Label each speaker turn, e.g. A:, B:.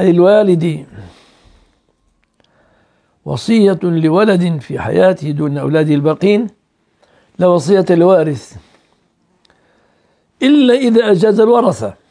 A: الوالد وصية لولد في حياته دون أولاده الباقين لا وصية لوارث إلا إذا أجاز الورثة